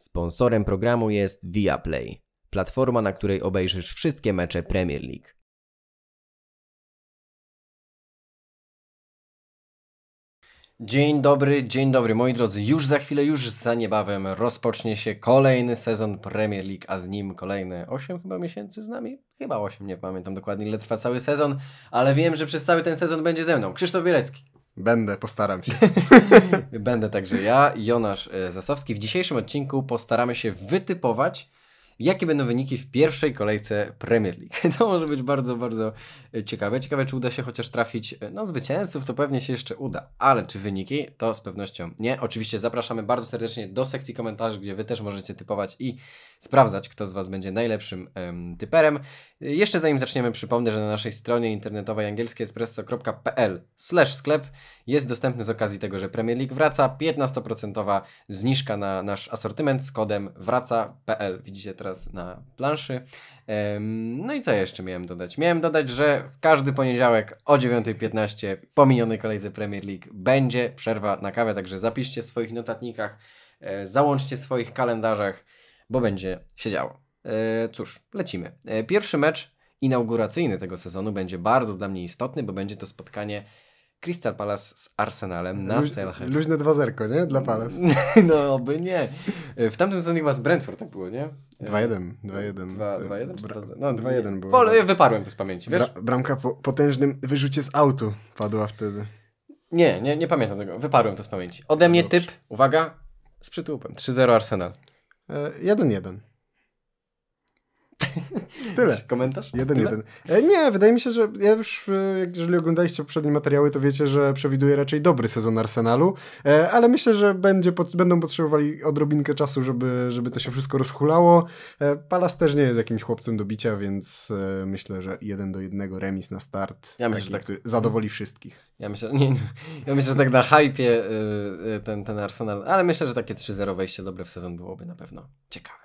Sponsorem programu jest Viaplay, platforma, na której obejrzysz wszystkie mecze Premier League. Dzień dobry, dzień dobry moi drodzy. Już za chwilę, już za niebawem rozpocznie się kolejny sezon Premier League, a z nim kolejne 8 chyba miesięcy z nami? Chyba 8, nie pamiętam dokładnie ile trwa cały sezon, ale wiem, że przez cały ten sezon będzie ze mną Krzysztof Bierecki. Będę, postaram się. Będę także ja, Jonasz e, Zasowski. W dzisiejszym odcinku postaramy się wytypować jakie będą wyniki w pierwszej kolejce Premier League. To może być bardzo, bardzo e, ciekawe. Ciekawe, czy uda się chociaż trafić, e, no zwycięzców to pewnie się jeszcze uda, ale czy wyniki, to z pewnością nie. Oczywiście zapraszamy bardzo serdecznie do sekcji komentarzy, gdzie Wy też możecie typować i sprawdzać, kto z Was będzie najlepszym em, typerem. E, jeszcze zanim zaczniemy, przypomnę, że na naszej stronie internetowej angielskieespresso.pl sklep jest dostępny z okazji tego, że Premier League wraca 15% zniżka na nasz asortyment z kodem wraca.pl. Widzicie teraz teraz na planszy. No i co jeszcze miałem dodać? Miałem dodać, że każdy poniedziałek o 9.15 po minionej kolejce Premier League będzie przerwa na kawę, także zapiszcie w swoich notatnikach, e, załączcie w swoich kalendarzach, bo będzie się działo. E, cóż, lecimy. E, pierwszy mecz inauguracyjny tego sezonu będzie bardzo dla mnie istotny, bo będzie to spotkanie Crystal Palace z Arsenalem na Luź, Selhurst. Luźne 2-0, nie? Dla Palace. No, oby nie. E, w tamtym sezonie chyba z Brentford tak było, nie? 2-1. 2-1. 2-1 czy 2-0? No, 2-1 było. Pol, no. e, wyparłem to z pamięci, wiesz? Bra bramka po potężnym wyrzucie z autu padła wtedy. Nie, nie, nie pamiętam tego. Wyparłem to z pamięci. Ode mnie Dobrze. typ, uwaga, z przytupem. 3-0 Arsenal. 1-1. E, Tyle. Komentarz? Jeden, Tyle? jeden. E, nie, wydaje mi się, że ja już, e, jeżeli oglądaliście poprzednie materiały, to wiecie, że przewiduję raczej dobry sezon Arsenalu, e, ale myślę, że będzie, będą potrzebowali odrobinkę czasu, żeby, żeby to się wszystko rozhulało. Palas też nie jest jakimś chłopcem do bicia, więc myślę, że jeden do jednego remis na start. Ja myślę, taki, tak. który zadowoli wszystkich. Ja myślę, nie, ja myślę, że tak na hypie ten, ten Arsenal, ale myślę, że takie 3-0 wejście dobre w sezon byłoby na pewno ciekawe.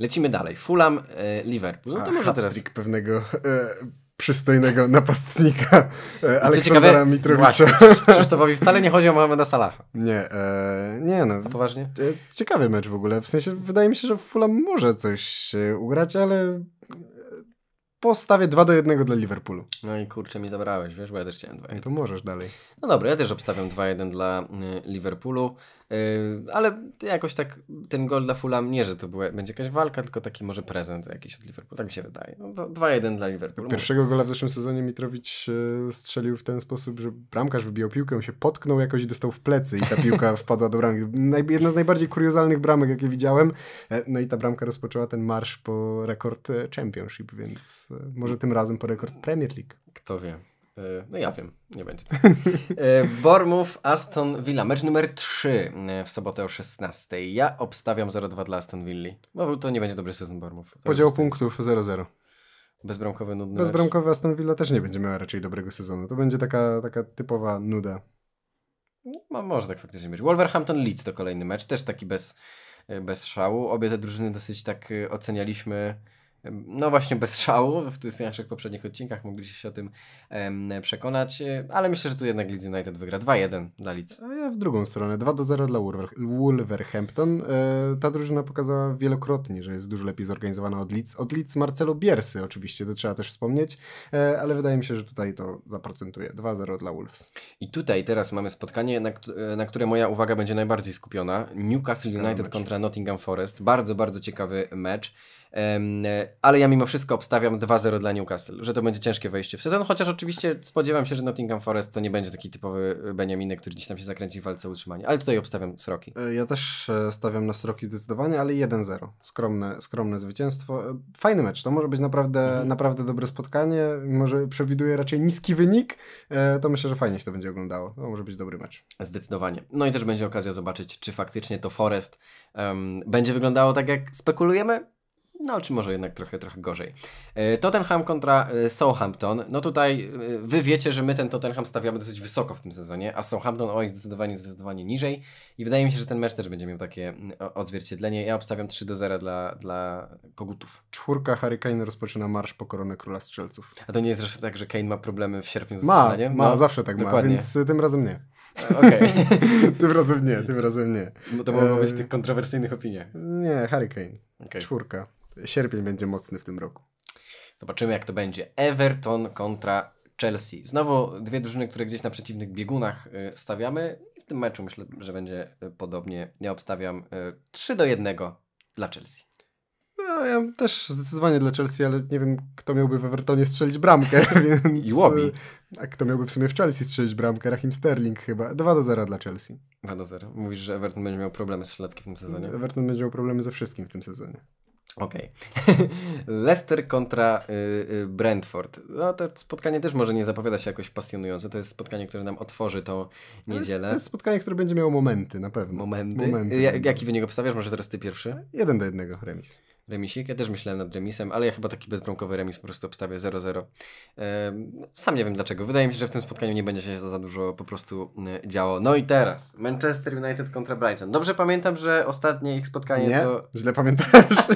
Lecimy dalej. Fulham, e, Liverpool. No to A, może teraz. pewnego e, przystojnego napastnika e, Aleksandra ciekawe, Mitrowicza. Właśnie, Krzysztofowi wcale nie chodzi o Mohameda Salaha. Nie, e, nie no. A poważnie? E, ciekawy mecz w ogóle. W sensie wydaje mi się, że Fulham może coś ugrać, ale e, postawię 2 do 1 dla Liverpoolu. No i kurczę, mi zabrałeś, wiesz, bo ja też chciałem 2 -1. To możesz dalej. No dobra, ja też obstawiam 2-1 dla e, Liverpoolu. Yy, ale jakoś tak ten gol dla Fulham nie, że to była, będzie jakaś walka, tylko taki może prezent jakiś od Liverpoolu. Tak mi się wydaje. No 2-1 dla Liverpoolu. Pierwszego gola w zeszłym sezonie Mitrowicz e, strzelił w ten sposób, że bramkarz wybijał piłkę, się potknął jakoś i dostał w plecy i ta piłka wpadła do bramki. Jedna z najbardziej kuriozalnych bramek, jakie widziałem. E, no i ta bramka rozpoczęła ten marsz po rekord e, Championship, więc może tym razem po rekord Premier League. Kto wie. E, no ja wiem, nie będzie tak. E, Bormów, Aston Villa, mecz numer 3 e, w sobotę o 16. Ja obstawiam 0-2 dla Aston Villi, bo to nie będzie dobry sezon Bormów. Podział punktów 0-0. Bezbramkowy, nudny Bezbramkowy Aston Villa też nie będzie miała raczej dobrego sezonu. To będzie taka, taka typowa nuda. No, może tak faktycznie być. Wolverhampton Leeds to kolejny mecz, też taki bez, bez szału. Obie te drużyny dosyć tak ocenialiśmy no właśnie bez szału, w tych naszych poprzednich odcinkach mogliście się o tym em, przekonać, y, ale myślę, że tu jednak Leeds United wygra 2-1 dla Leeds. A ja w drugą stronę, 2-0 dla Wolverhampton. E, ta drużyna pokazała wielokrotnie, że jest dużo lepiej zorganizowana od Leeds. Od Leeds Marcelo Biersy oczywiście, to trzeba też wspomnieć, e, ale wydaje mi się, że tutaj to zaprocentuje. 2-0 dla Wolves. I tutaj teraz mamy spotkanie, na, na które moja uwaga będzie najbardziej skupiona. Newcastle United kontra Nottingham Forest. Bardzo, bardzo ciekawy mecz. E, ale ja mimo wszystko obstawiam 2-0 dla Newcastle, że to będzie ciężkie wejście w sezon, chociaż oczywiście spodziewam się, że Nottingham Forest to nie będzie taki typowy Beniaminek, który gdzieś tam się zakręci w walce o utrzymanie, ale tutaj obstawiam Sroki. E, ja też e, stawiam na Sroki zdecydowanie, ale 1-0. Skromne, skromne zwycięstwo. Fajny mecz, to może być naprawdę, mhm. naprawdę dobre spotkanie, może przewiduję raczej niski wynik, to myślę, że fajnie się to będzie oglądało. To może być dobry mecz. Zdecydowanie. No i też będzie okazja zobaczyć, czy faktycznie to Forest um, będzie wyglądało tak, jak spekulujemy, no, czy może jednak trochę, trochę gorzej. E, Tottenham kontra e, Southampton. No tutaj e, wy wiecie, że my ten Tottenham stawiamy dosyć wysoko w tym sezonie, a Southampton oj zdecydowanie, zdecydowanie niżej. I wydaje mi się, że ten mecz też będzie miał takie mm, odzwierciedlenie. Ja obstawiam 3 do 0 dla, dla kogutów. Czwórka Harry Kane rozpoczyna marsz po koronę Króla Strzelców. A to nie jest zresztą tak, że Kane ma problemy w sierpniu z ma, ma, no, zawsze tak dokładnie. ma, więc y, tym razem nie. Okej. Okay. tym razem nie, tym razem nie. Bo to mogło być w tych kontrowersyjnych opiniach. Nie, Harry Kane. Okay. Czwórka. Sierpień będzie mocny w tym roku. Zobaczymy, jak to będzie. Everton kontra Chelsea. Znowu dwie drużyny, które gdzieś na przeciwnych biegunach y, stawiamy. W tym meczu myślę, że będzie y, podobnie. Ja obstawiam 3 y, do 1 dla Chelsea. No, ja też zdecydowanie dla Chelsea, ale nie wiem, kto miałby w Evertonie strzelić bramkę, więc... I łobi. E, a kto miałby w sumie w Chelsea strzelić bramkę? Rahim Sterling chyba. 2 do 0 dla Chelsea. 2 do 0. Mówisz, że Everton będzie miał problemy strzeleckie w tym sezonie? Everton będzie miał problemy ze wszystkim w tym sezonie. Okej. Okay. Leicester kontra y, y, Brentford. No to spotkanie też może nie zapowiada się jakoś pasjonujące. To jest spotkanie, które nam otworzy tą niedzielę. To jest, to jest spotkanie, które będzie miało momenty na pewno. Momenty? momenty. Ja, jaki wynik obstawiasz? Może teraz ty pierwszy? Jeden do jednego remis remisik. Ja też myślałem nad remisem, ale ja chyba taki bezbronkowy remis po prostu obstawię 0-0. Sam nie wiem dlaczego. Wydaje mi się, że w tym spotkaniu nie będzie się za, dużo po prostu e, działo. No i teraz Manchester United kontra Brighton. Dobrze pamiętam, że ostatnie ich spotkanie nie? to... źle pamiętasz.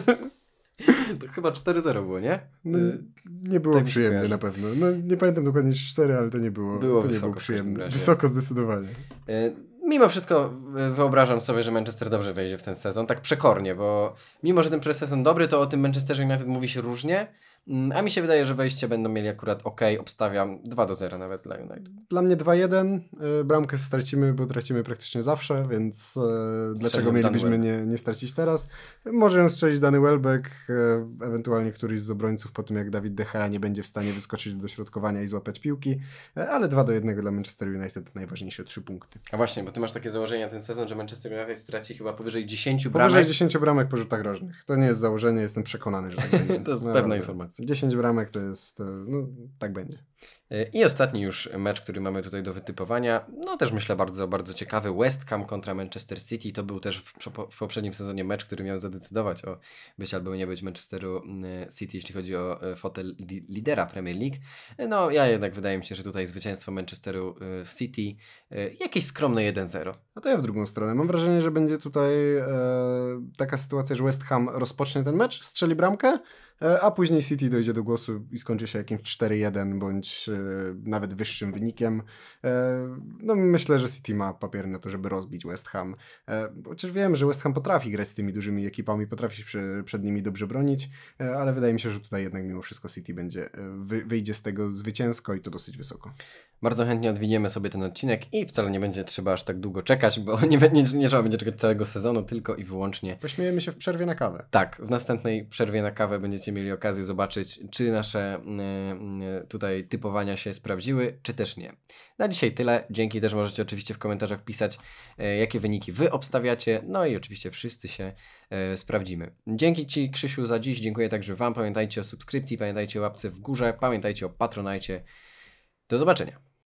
to chyba 4-0 było, nie? No, e, nie było tak na pewno. No, nie pamiętam dokładnie 4, ale to nie było. było to nie było przyjemne. Wysoko zdecydowanie. Y mimo wszystko e, wyobrażam sobie, że Manchester dobrze wejdzie w ten sezon, tak przekornie, bo mimo, że ten sezon dobry, to o tym Manchesterze United mówi się różnie, Mm, a mi się wydaje, że wejście będą mieli akurat ok, obstawiam 2 do 0 nawet dla United. Dla mnie 2-1, y, bramkę stracimy, bo tracimy praktycznie zawsze, więc y, Strzelił dlaczego mielibyśmy nie, nie stracić teraz? Może ją strzelić dany Welbeck, y, ewentualnie któryś z obrońców po tym jak Dawid Decha nie będzie w stanie wyskoczyć do środkowania i złapać piłki, ale 2 do 1 dla Manchester United najważniejsze 3 punkty. A właśnie, bo ty masz takie założenie na ten sezon, że Manchester United straci chyba powyżej 10 bramek. Powyżej 10 bramek po rzutach rożnych. To nie jest założenie, jestem przekonany, że tak będzie. to jest no, pewna informacja. 10 bramek to jest, e, no, tak będzie. Y, I ostatni już mecz, który mamy tutaj do wytypowania, no też myślę bardzo, bardzo ciekawy, West Ham kontra Manchester City, to był też w poprzednim sezonie mecz, który miał zadecydować o być albo nie być Manchesteru y, City, jeśli chodzi o y, fotel lidera Premier League. No ja jednak wydaje mi się, że tutaj zwycięstwo Manchesteru City, jakieś skromne 1-0. A to ja w drugą stronę, mam wrażenie, że będzie tutaj e, taka sytuacja, że West Ham rozpocznie ten mecz, strzeli bramkę, e, a później City dojdzie do głosu i skończy się jakimś 4-1 bądź E, nawet wyższym wynikiem. E, no myślę, że City ma papier na to, żeby rozbić West Ham. E, chociaż wiem, że West Ham potrafi grać z tymi dużymi ekipami, potrafi się przed nimi dobrze bronić, ale wydaje mi się, że tutaj jednak mimo wszystko City będzie wyjdzie z tego zwycięsko i to dosyć wysoko. Bardzo chętnie odwiniemy sobie ten odcinek i wcale nie będzie trzeba aż tak długo czekać, bo nie, nie, nie trzeba będzie czekać całego sezonu, tylko i wyłącznie. Pośmiejemy się w przerwie na kawę. Tak, w następnej przerwie na kawę będziecie mieli okazję zobaczyć, czy nasze y, y, tutaj typy typowania się sprawdziły, czy też nie. Na dzisiaj tyle. Dzięki też możecie oczywiście w komentarzach pisać, e, jakie wyniki wy obstawiacie. No i oczywiście wszyscy się e, sprawdzimy. Dzięki Ci, Krzysiu, za dziś. Dziękuję także Wam. Pamiętajcie o subskrypcji, pamiętajcie o łapce w górze, pamiętajcie o patronajcie. Do zobaczenia.